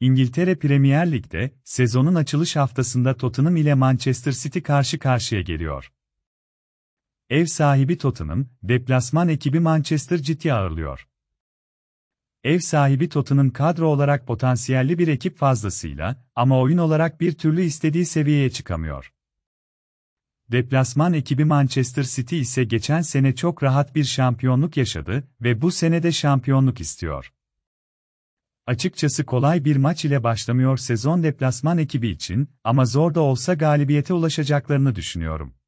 İngiltere Premier Lig'de sezonun açılış haftasında Tottenham ile Manchester City karşı karşıya geliyor. Ev sahibi Tottenham, deplasman ekibi Manchester City'yi ağırlıyor. Ev sahibi Tottenham kadro olarak potansiyelli bir ekip fazlasıyla ama oyun olarak bir türlü istediği seviyeye çıkamıyor. Deplasman ekibi Manchester City ise geçen sene çok rahat bir şampiyonluk yaşadı ve bu sene de şampiyonluk istiyor. Açıkçası kolay bir maç ile başlamıyor sezon deplasman ekibi için ama zor da olsa galibiyete ulaşacaklarını düşünüyorum.